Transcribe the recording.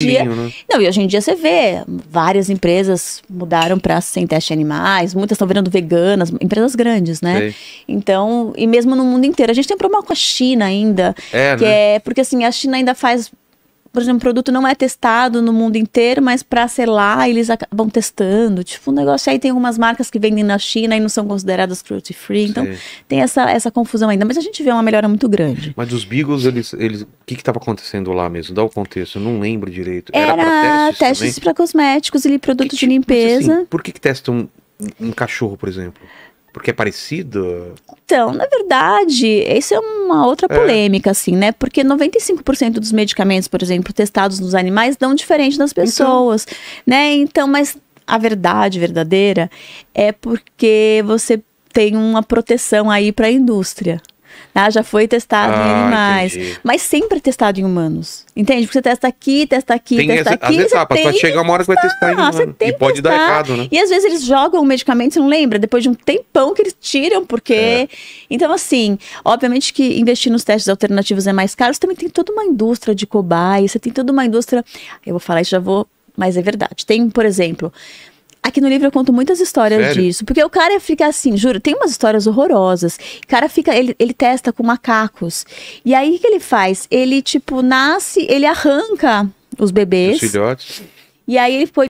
dia. Né? Não, e hoje em dia você vê, várias empresas mudaram para sem teste animais, muitas estão virando veganas, empresas grandes, né? Sei. Então, e mesmo no mundo inteiro. A gente tem um problema com a China ainda. É, que né? é porque assim, a China ainda faz por exemplo, o produto não é testado no mundo inteiro, mas para selar eles acabam testando. Tipo, um negócio aí tem algumas marcas que vendem na China e não são consideradas cruelty free. Então, Sim. tem essa, essa confusão ainda. Mas a gente vê uma melhora muito grande. Mas os Beagles, eles. eles... O que estava acontecendo lá mesmo? Dá o contexto, eu não lembro direito. Era, Era testes para cosméticos e produtos de tipo, limpeza. Assim, por que, que testam um, um cachorro, por exemplo? Porque é parecido? Então, na verdade, isso é uma outra é. polêmica, é. assim, né? Porque 95% dos medicamentos, por exemplo, testados nos animais, dão diferente nas então. pessoas, então... né? Então, mas a verdade verdadeira é porque você tem uma proteção aí para a indústria. Ah, já foi testado ah, em animais. Entendi. Mas sempre testado em humanos. Entende? Porque você testa aqui, testa aqui, tem testa as, aqui. As etapas, vai chega uma hora que vai testar em ah, humano. E pode testar. dar errado, né? E às vezes eles jogam o medicamento, você não lembra? Depois de um tempão que eles tiram, porque. É. Então, assim, obviamente que investir nos testes alternativos é mais caro. Você também tem toda uma indústria de cobaia, você tem toda uma indústria. Eu vou falar isso, já vou. Mas é verdade. Tem, por exemplo. Aqui no livro eu conto muitas histórias Sério? disso. Porque o cara fica assim, juro, tem umas histórias horrorosas. O cara fica, ele, ele testa com macacos. E aí o que ele faz? Ele, tipo, nasce, ele arranca os bebês. Os filhotes. E aí ele foi